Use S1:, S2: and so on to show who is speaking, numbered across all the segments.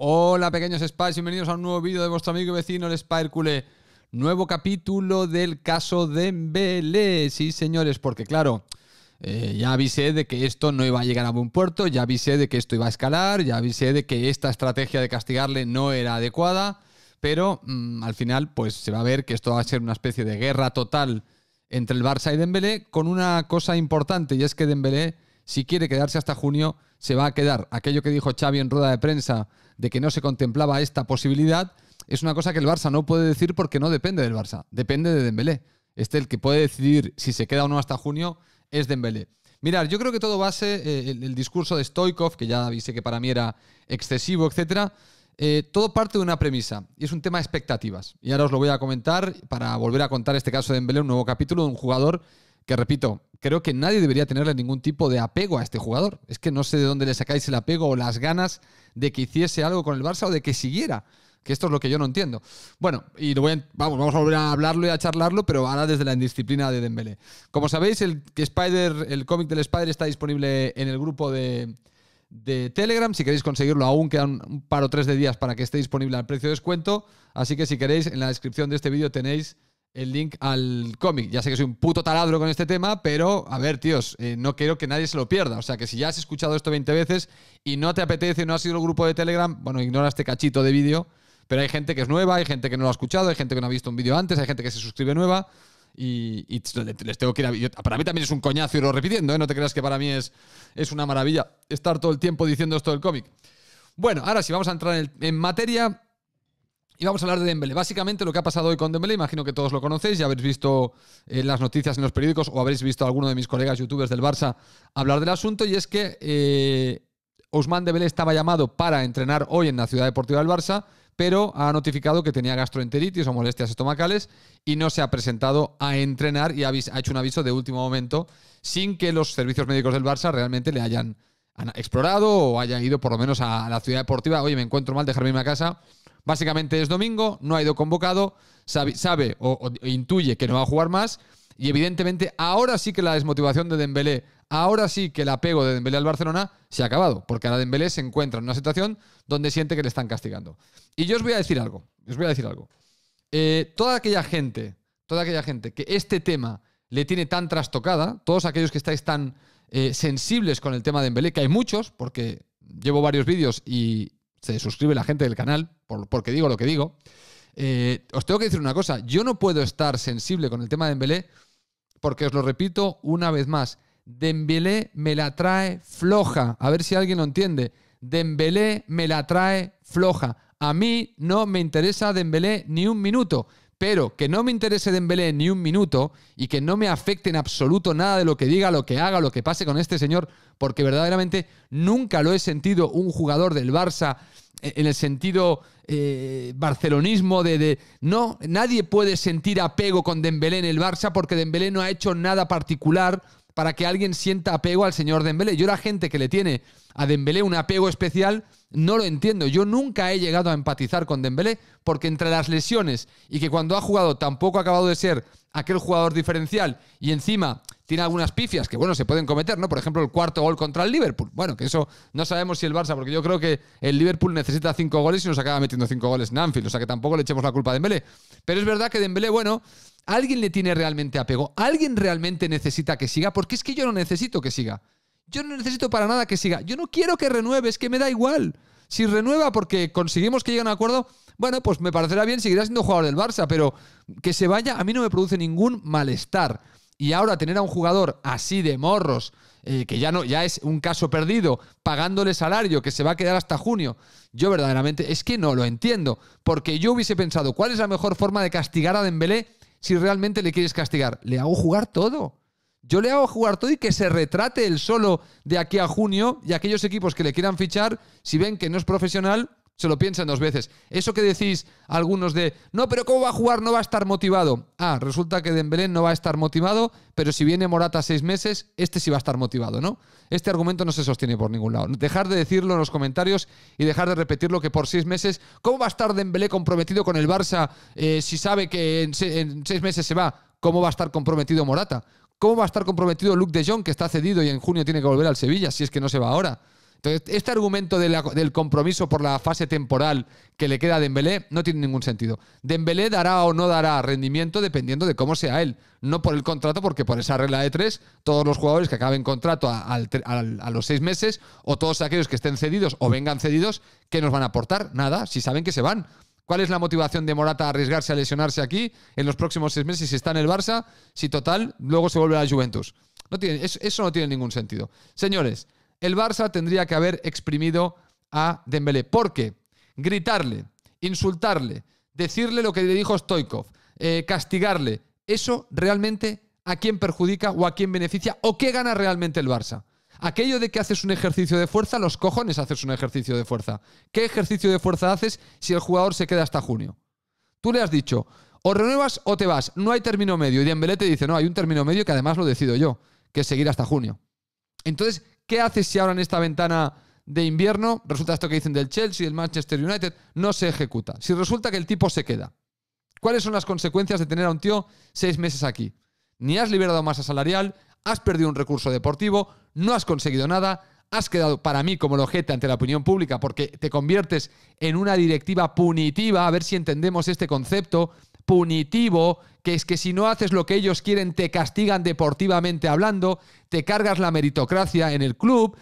S1: Hola pequeños Spies, bienvenidos a un nuevo vídeo de vuestro amigo y vecino el Spircule. Nuevo capítulo del caso de Sí, señores, porque claro, eh, ya avisé de que esto no iba a llegar a buen puerto, ya avisé de que esto iba a escalar, ya avisé de que esta estrategia de castigarle no era adecuada, pero mm, al final pues se va a ver que esto va a ser una especie de guerra total entre el Barça y Dembélé con una cosa importante y es que Dembélé si quiere quedarse hasta junio se va a quedar. Aquello que dijo Xavi en rueda de prensa de que no se contemplaba esta posibilidad, es una cosa que el Barça no puede decir porque no depende del Barça, depende de Dembélé. Este el que puede decidir si se queda o no hasta junio es Dembélé. Mirad, yo creo que todo base, eh, el, discurso de Stoikov, que ya avisé que para mí era excesivo, etcétera, eh, todo parte de una premisa y es un tema de expectativas. Y ahora os lo voy a comentar para volver a contar este caso de Dembélé, un nuevo capítulo de un jugador que repito, creo que nadie debería tenerle ningún tipo de apego a este jugador. Es que no sé de dónde le sacáis el apego o las ganas de que hiciese algo con el Barça o de que siguiera. Que esto es lo que yo no entiendo. Bueno, y lo vamos, vamos a volver a hablarlo y a charlarlo, pero ahora desde la indisciplina de Dembélé. Como sabéis, el, Spider, el cómic del Spider está disponible en el grupo de, de Telegram. Si queréis conseguirlo, aún quedan un par o tres de días para que esté disponible al precio de descuento. Así que si queréis, en la descripción de este vídeo tenéis el link al cómic. Ya sé que soy un puto taladro con este tema, pero a ver, tíos, eh, no quiero que nadie se lo pierda. O sea, que si ya has escuchado esto 20 veces y no te apetece, no has ido al grupo de Telegram, bueno, ignora este cachito de vídeo, pero hay gente que es nueva, hay gente que no lo ha escuchado, hay gente que no ha visto un vídeo antes, hay gente que se suscribe nueva. Y, les tengo que ir a, Para mí también es un coñazo irlo repitiendo, ¿eh? No te creas que para mí es, es una maravilla estar todo el tiempo diciendo esto del cómic. Bueno, ahora sí, vamos a entrar en materia. Y vamos a hablar de Dembélé. Básicamente lo que ha pasado hoy con Dembélé, imagino que todos lo conocéis, ya habéis visto en eh, las noticias en los periódicos o habréis visto a alguno de mis colegas youtubers del Barça hablar del asunto y es que eh, Ousmane Dembélé estaba llamado para entrenar hoy en la ciudad deportiva del Barça, pero ha notificado que tenía gastroenteritis o molestias estomacales y no se ha presentado a entrenar y ha, hecho un aviso de último momento sin que los servicios médicos del Barça realmente le hayan explorado o haya ido por lo menos a la ciudad deportiva, oye, me encuentro mal, dejarme en mi casa Básicamente es domingo, no ha ido convocado, sabe, o, intuye que no va a jugar más y evidentemente ahora sí que la desmotivación de Dembélé, ahora sí que el apego de Dembélé al Barcelona se ha acabado, porque ahora Dembélé se encuentra en una situación donde siente que le están castigando. Y yo os voy a decir algo, os voy a decir algo. Eh, toda aquella gente, toda aquella gente que este tema le tiene tan trastocada, todos aquellos que estáis tan eh, sensibles con el tema de Dembélé, que hay muchos, porque llevo varios vídeos y, se suscribe la gente del canal, por, porque digo lo que digo. Eh, os tengo que decir una cosa, yo no puedo estar sensible con el tema de Dembélé, porque os lo repito una vez más, Dembélé me la trae floja, a ver si alguien lo entiende. Dembélé me la trae floja. A mí no me interesa Dembélé ni un minuto pero que no me interese Dembélé ni un minuto y que no me afecte en absoluto nada de lo que diga, lo que haga, lo que pase con este señor, porque verdaderamente nunca lo he sentido un jugador del Barça eh, en el sentido eh, barcelonismo de, no nadie puede sentir apego con Dembélé en el Barça porque Dembélé no ha hecho nada particular para que alguien sienta apego al señor Dembélé. Yo la gente que le tiene a Dembélé un apego especial no lo entiendo. Yo nunca he llegado a empatizar con Dembélé porque entre las lesiones y que cuando ha jugado tampoco ha acabado de ser aquel jugador diferencial y encima tiene algunas pifias que, bueno, se pueden cometer, ¿no? Por ejemplo, el cuarto gol contra el Liverpool. Bueno, que eso no sabemos si el Barça, porque yo creo que el Liverpool necesita cinco goles y nos acaba metiendo cinco goles en Anfield. O sea, que tampoco le echemos la culpa a Dembélé. Pero es verdad que Dembélé, bueno, alguien le tiene realmente apego, alguien realmente necesita que siga, porque es que yo no necesito que siga. Yo no necesito para nada que siga. Yo no quiero que renueve, es que me da igual. Si renueva porque conseguimos que llegue a un acuerdo, bueno, pues me parecerá bien, seguirá siendo jugador del Barça, pero que se vaya a mí no me produce ningún malestar. Y ahora tener a un jugador así de morros, eh, que ya no, ya es un caso perdido, pagándole salario, que se va a quedar hasta junio, yo verdaderamente es que no lo entiendo. Porque yo hubiese pensado, ¿cuál es la mejor forma de castigar a Dembélé si realmente le quieres castigar. Le hago jugar todo. Yo le hago jugar todo y que se retrate el solo de aquí a junio y aquellos equipos que le quieran fichar, si ven que no es profesional, se lo piensan dos veces. Eso que decís algunos de, no, pero ¿cómo va a jugar? No va a estar motivado. Ah, resulta que Dembélé no va a estar motivado, pero si viene Morata seis meses, este sí va a estar motivado, ¿no? Este argumento no se sostiene por ningún lado. Dejar de decirlo en los comentarios y dejar de repetirlo que por seis meses, ¿cómo va a estar Dembélé comprometido con el Barça eh, si sabe que en, seis meses se va? ¿Cómo va a estar comprometido Morata? ¿Cómo va a estar comprometido Luke de Jong, que está cedido y en junio tiene que volver al Sevilla, si es que no se va ahora? Entonces, este argumento del compromiso por la fase temporal que le queda a Dembélé no tiene ningún sentido. Dembélé dará o no dará rendimiento dependiendo de cómo sea él, no por el contrato, porque por esa regla de tres, todos los jugadores que acaben contrato a, los seis meses o todos aquellos que estén cedidos o vengan cedidos, ¿qué nos van a aportar? Nada, si saben que se van. ¿Cuál es la motivación de Morata a arriesgarse a lesionarse aquí en los próximos seis meses si está en el Barça? Si total, luego se vuelve a la Juventus. eso no tiene ningún sentido. Señores, el Barça tendría que haber exprimido a Dembélé. ¿Por qué? Gritarle, insultarle, decirle lo que le dijo Stoikov, eh, castigarle. ¿Eso realmente a quién perjudica o a quién beneficia o qué gana realmente el Barça? Aquello de que haces un ejercicio de fuerza, los cojones haces un ejercicio de fuerza. ¿Qué ejercicio de fuerza haces si el jugador se queda hasta junio? Tú le has dicho, o renuevas o te vas, no hay término medio. Y Dembélé te dice, no, hay un término medio que además lo decido yo, que es seguir hasta junio. Entonces, ¿Qué haces si ahora en esta ventana de invierno resulta esto que dicen del Chelsea, y del Manchester United, no se ejecuta? Si resulta que el tipo se queda, ¿cuáles son las consecuencias de tener a un tío seis meses aquí? Ni has liberado masa salarial, has perdido un recurso deportivo, no has conseguido nada, has quedado para mí como el ojete ante la opinión pública porque te conviertes en una directiva punitiva, a ver si entendemos este concepto punitivo, que es que si no haces lo que ellos quieren te castigan deportivamente hablando, te cargas la meritocracia en el club,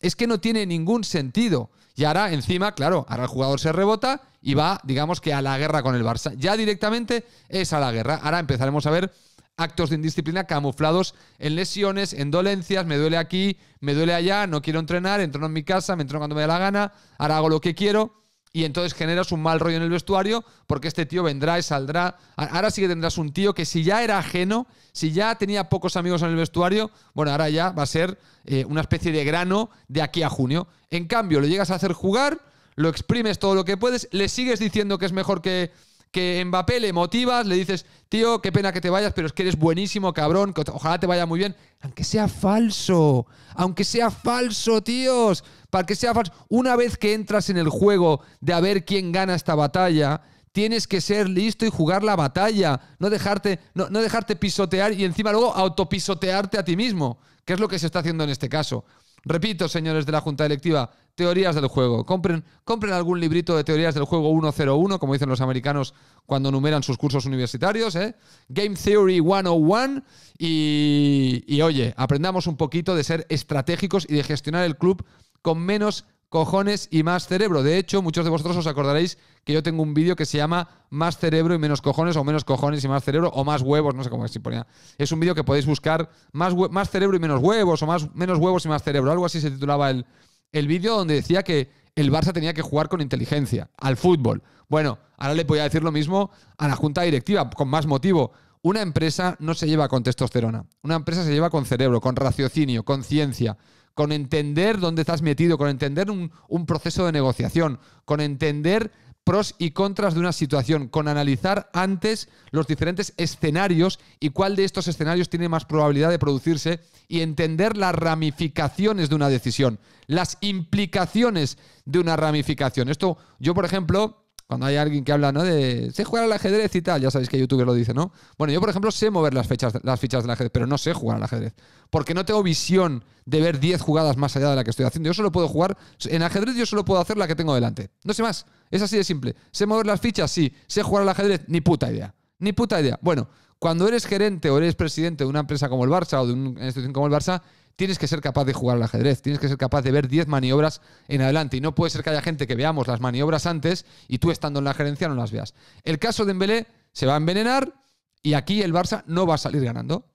S1: es que no tiene ningún sentido. Y ahora encima, claro, ahora el jugador se rebota y va, digamos que a la guerra con el Barça. Ya directamente es a la guerra. Ahora empezaremos a ver actos de indisciplina camuflados en lesiones, en dolencias, me duele aquí, me duele allá, no quiero entrenar, entro en mi casa, me entro cuando me da la gana, ahora hago lo que quiero. Y entonces generas un mal rollo en el vestuario porque este tío vendrá y saldrá. Ahora sí que tendrás un tío que si ya era ajeno, si ya tenía pocos amigos en el vestuario, bueno, ahora ya va a ser eh, una especie de grano de aquí a junio. En cambio, lo llegas a hacer jugar, lo exprimes todo lo que puedes, le sigues diciendo que es mejor que, que Mbappé le motivas, le dices, tío, qué pena que te vayas, pero es que eres buenísimo, cabrón, que ojalá te vaya muy bien. Aunque sea falso, aunque sea falso, tíos, para que sea falso. Una vez que entras en el juego de a ver quién gana esta batalla, Tienes que ser listo y jugar la batalla, no dejarte, no, dejarte pisotear y encima luego autopisotearte a ti mismo, que es lo que se está haciendo en este caso. Repito, señores de la Junta Electiva, teorías del juego. Compren, compren algún librito de teorías del juego 101, como dicen los americanos cuando numeran sus cursos universitarios, ¿eh? Game Theory 101. y oye, aprendamos un poquito de ser estratégicos y de gestionar el club con menos cojones y más cerebro. De hecho, muchos de vosotros os acordaréis que yo tengo un vídeo que se llama Más cerebro y menos cojones, o menos cojones y más cerebro, o más huevos, no sé cómo se ponía. Es un vídeo que podéis buscar más, más cerebro y menos huevos, o más, menos huevos y más cerebro. Algo así se titulaba el, el vídeo donde decía que el Barça tenía que jugar con inteligencia, al fútbol. Bueno, ahora le podía decir lo mismo a la junta directiva, con más motivo. Una empresa no se lleva con testosterona, una empresa se lleva con cerebro, con raciocinio, con ciencia con entender dónde estás metido, con entender un, un proceso de negociación, con entender pros y contras de una situación, con analizar antes los diferentes escenarios y cuál de estos escenarios tiene más probabilidad de producirse y entender las ramificaciones de una decisión, las implicaciones de una ramificación. Esto, yo por ejemplo, cuando hay alguien que habla, ¿no? De sé jugar al ajedrez y tal, ya sabéis que YouTube lo dice, ¿no? Bueno, yo por ejemplo sé mover las, las fichas del ajedrez, pero no sé jugar al ajedrez. Porque no tengo visión de ver 10 jugadas más allá de la que estoy haciendo. Yo solo puedo jugar, en ajedrez yo solo puedo hacer la que tengo delante. No sé más, es así de simple. Sé mover las fichas, sí. Sé jugar al ajedrez, ni puta idea. Ni puta idea. Bueno, cuando eres gerente o eres presidente de una empresa como el Barça o de una institución como el Barça, tienes que ser capaz de jugar al ajedrez, tienes que ser capaz de ver 10 maniobras en adelante y no puede ser que haya gente que veamos las maniobras antes y tú estando en la gerencia no las veas. El caso de Dembélé se va a envenenar y aquí el Barça no va a salir ganando.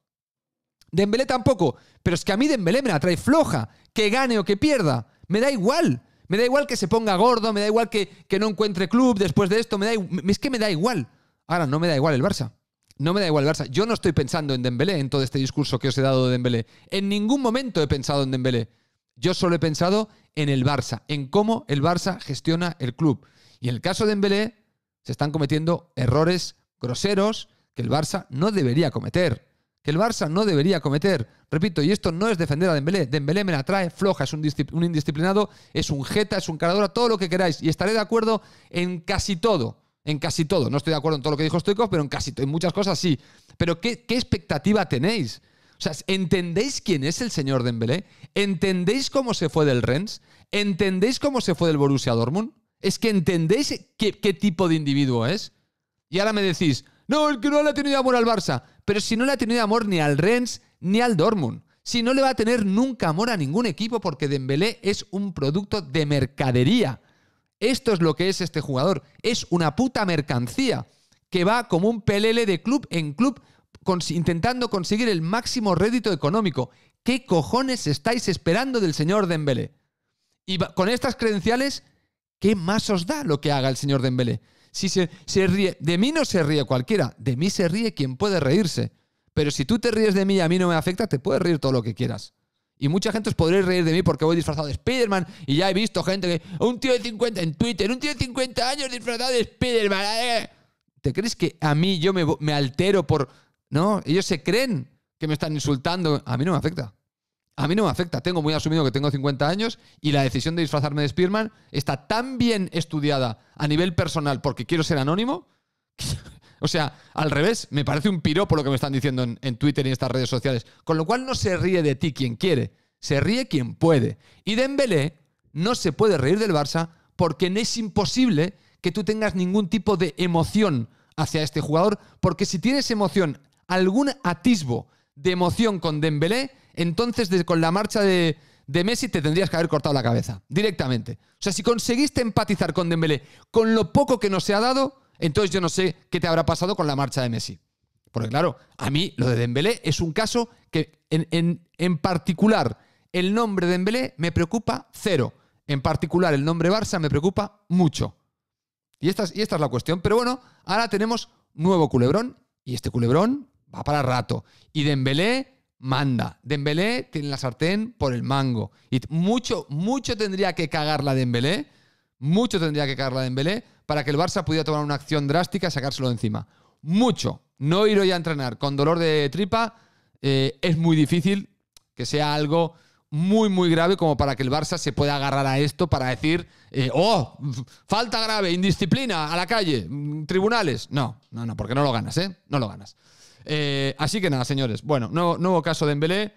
S1: Dembélé tampoco, pero es que a mí Dembélé me la trae floja, que gane o que pierda, me da igual. Me da igual que se ponga gordo, me da igual que, que no encuentre club después de esto, me da, es que me da igual. Ahora no me da igual el Barça no me da igual el Barça. Yo no estoy pensando en Dembélé en todo este discurso que os he dado de Dembélé. En ningún momento he pensado en Dembélé. Yo solo he pensado en el Barça, en cómo el Barça gestiona el club. Y en el caso de Dembélé se están cometiendo errores groseros que el Barça no debería cometer. Que el Barça no debería cometer. Repito, y esto no es defender a Dembélé. Dembélé me la trae floja, es un, indisciplinado, es un jeta, es un caradura, todo lo que queráis. Y estaré de acuerdo en casi todo. En casi todo. No estoy de acuerdo en todo lo que dijo Stoikov, pero en casi todo en muchas cosas sí. Pero ¿qué, expectativa tenéis? O sea, ¿entendéis quién es el señor Dembélé? ¿Entendéis cómo se fue del Rennes? ¿Entendéis cómo se fue del Borussia Dortmund? Es que entendéis qué, tipo de individuo es. Y ahora me decís, no, el que no le ha tenido amor al Barça. Pero si no le ha tenido amor ni al Rennes ni al Dortmund. Si no le va a tener nunca amor a ningún equipo porque Dembélé es un producto de mercadería. Esto es lo que es este jugador. Es una puta mercancía que va como un pelele de club en club intentando conseguir el máximo rédito económico. ¿Qué cojones estáis esperando del señor Dembélé? Y con estas credenciales, ¿qué más os da lo que haga el señor Dembélé? Si se, ríe, de mí no se ríe cualquiera, de mí se ríe quien puede reírse. Pero si tú te ríes de mí y a mí no me afecta, te puedes reír todo lo que quieras. Y mucha gente os podréis reír de mí porque voy disfrazado de Spider-Man y ya he visto gente que. Un tío de 50 en Twitter, un tío de 50 años disfrazado de Spider-Man. Eh. ¿Te crees que a mí yo me, altero por.? No, ellos se creen que me están insultando. A mí no me afecta. A mí no me afecta. Tengo muy asumido que tengo 50 años y la decisión de disfrazarme de Spider-Man está tan bien estudiada a nivel personal porque quiero ser anónimo o sea, al revés, me parece un piropo lo que me están diciendo en, Twitter y en estas redes sociales. Con lo cual no se ríe de ti quien quiere, se ríe quien puede. Y Dembélé no se puede reír del Barça porque no es imposible que tú tengas ningún tipo de emoción hacia este jugador, porque si tienes emoción, algún atisbo de emoción con Dembélé, entonces con la marcha de, de Messi te tendrías que haber cortado la cabeza directamente. O sea, si conseguiste empatizar con Dembélé con lo poco que nos se ha dado, entonces yo no sé qué te habrá pasado con la marcha de Messi. Porque claro, a mí lo de Dembélé es un caso que en, particular el nombre de Dembélé me preocupa cero. En particular el nombre Barça me preocupa mucho. Y esta, es, y esta es la cuestión. Pero bueno, ahora tenemos nuevo culebrón y este culebrón va para rato. Y Dembélé manda. Dembélé tiene la sartén por el mango. Y mucho, mucho tendría que cagarla Dembélé. Mucho tendría que cagarla Dembélé para que el Barça pudiera tomar una acción drástica y sacárselo de encima. Mucho. No ir hoy a entrenar con dolor de tripa eh, es muy difícil que sea algo muy, muy grave como para que el Barça se pueda agarrar a esto para decir, eh, oh, falta grave, indisciplina, a la calle, mm, tribunales. No, no, no, porque no lo ganas, ¿eh? No lo ganas. Eh, así que nada, señores. Bueno, nuevo, nuevo caso de Embelé.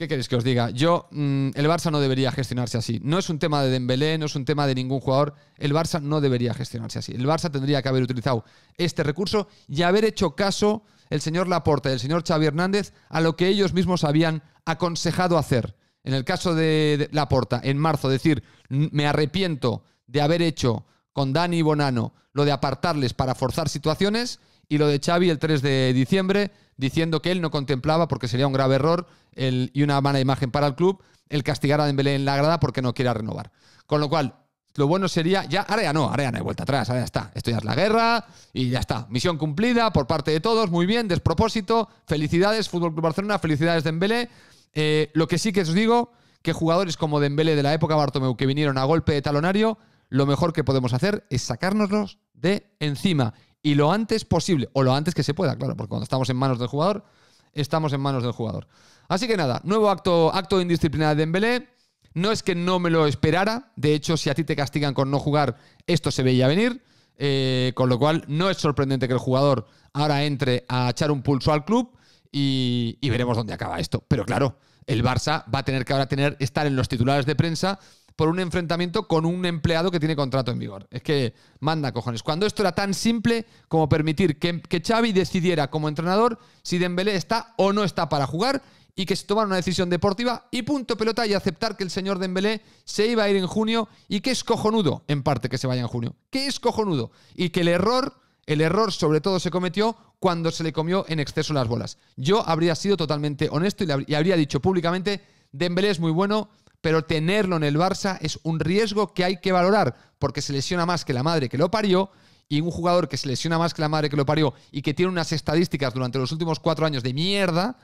S1: ¿Qué queréis que os diga? Yo, mm, el Barça no debería gestionarse así. No es un tema de Dembélé, no es un tema de ningún jugador. El Barça no debería gestionarse así. El Barça tendría que haber utilizado este recurso y haber hecho caso el señor Laporta y el señor Xavi Hernández a lo que ellos mismos habían aconsejado hacer. En el caso de Laporta, en marzo, decir, me arrepiento de haber hecho con Dani y Bonano lo de apartarles para forzar situaciones y lo de Xavi el 3 de diciembre, diciendo que él no contemplaba, porque sería un grave error el, y una mala imagen para el club, el castigar a Dembélé en la grada porque no quiera renovar. Con lo cual, lo bueno sería, ya, ahora no, ahora no hay vuelta atrás, ahora ya está, esto ya es la guerra y ya está, misión cumplida por parte de todos, muy bien, despropósito, felicidades Fútbol Club Barcelona, felicidades Dembélé. Eh, lo que sí que os digo, que jugadores como Dembélé de la época Bartomeu que vinieron a golpe de talonario, lo mejor que podemos hacer es sacárnoslos de encima y lo antes posible, o lo antes que se pueda, claro, porque cuando estamos en manos del jugador, estamos en manos del jugador. Así que nada, nuevo acto, acto de indisciplina de Dembélé. No es que no me lo esperara, de hecho, si a ti te castigan con no jugar, esto se veía venir, eh, con lo cual no es sorprendente que el jugador ahora entre a echar un pulso al club y, y veremos dónde acaba esto. Pero claro, el Barça va a tener que ahora tener, estar en los titulares de prensa por un enfrentamiento con un empleado que tiene contrato en vigor. Es que manda cojones. Cuando esto era tan simple como permitir que, que Xavi decidiera como entrenador si Dembélé está o no está para jugar y que se tomara una decisión deportiva y punto pelota y aceptar que el señor Dembélé se iba a ir en junio y que es cojonudo en parte que se vaya en junio. Que es cojonudo y que el error el error sobre todo se cometió cuando se le comió en exceso las bolas. Yo habría sido totalmente honesto y, habría dicho públicamente, Dembélé es muy bueno, pero tenerlo en el Barça es un riesgo que hay que valorar, porque se lesiona más que la madre que lo parió, y un jugador que se lesiona más que la madre que lo parió y que tiene unas estadísticas durante los últimos cuatro años de mierda,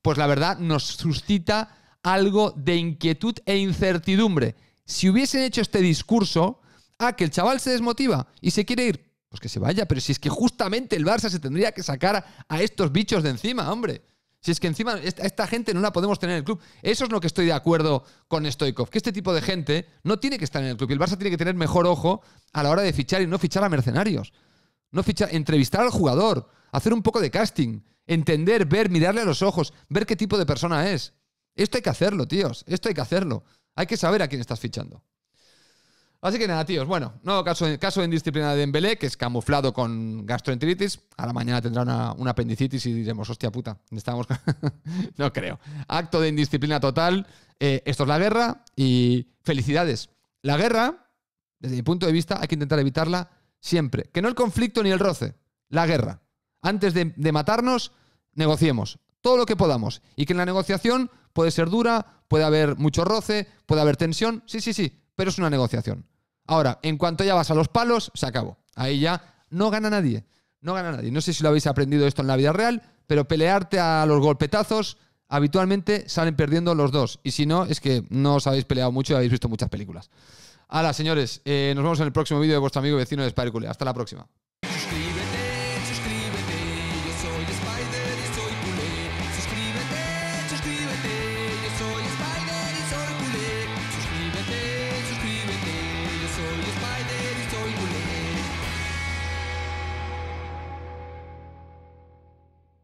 S1: pues la verdad nos suscita algo de inquietud e incertidumbre. Si hubiesen hecho este discurso, ah, que el chaval se desmotiva y se quiere ir, pues que se vaya, pero si es que justamente el Barça se tendría que sacar a estos bichos de encima, hombre. Si es que encima esta, gente no la podemos tener en el club. Eso es lo que estoy de acuerdo con Stoikov, que este tipo de gente no tiene que estar en el club. Y el Barça tiene que tener mejor ojo a la hora de fichar y no fichar a mercenarios. No fichar, entrevistar al jugador, hacer un poco de casting, entender, ver, mirarle a los ojos, ver qué tipo de persona es. Esto hay que hacerlo, tíos. Esto hay que hacerlo. Hay que saber a quién estás fichando. Así que nada, tíos. Bueno, nuevo caso, de indisciplina de Dembélé, que es camuflado con gastroenteritis. la mañana tendrá una, apendicitis y diremos, hostia puta, estamos... no creo. Acto de indisciplina total. Eh, esto es la guerra y felicidades. La guerra, desde mi punto de vista, hay que intentar evitarla siempre. Que no el conflicto ni el roce. La guerra. Antes de, de matarnos, negociemos todo lo que podamos. Y que en la negociación puede ser dura, puede haber mucho roce, puede haber tensión. Sí, sí, sí, pero es una negociación. Ahora, en cuanto ya vas a los palos, se acabó. Ahí ya no gana nadie. No gana nadie. No sé si lo habéis aprendido esto en la vida real, pero pelearte a los golpetazos, habitualmente salen perdiendo los dos. Y si no, es que no os habéis peleado mucho y habéis visto muchas películas. Hola, señores, eh, nos vemos en el próximo vídeo de vuestro amigo vecino de Spiracule. Hasta la próxima.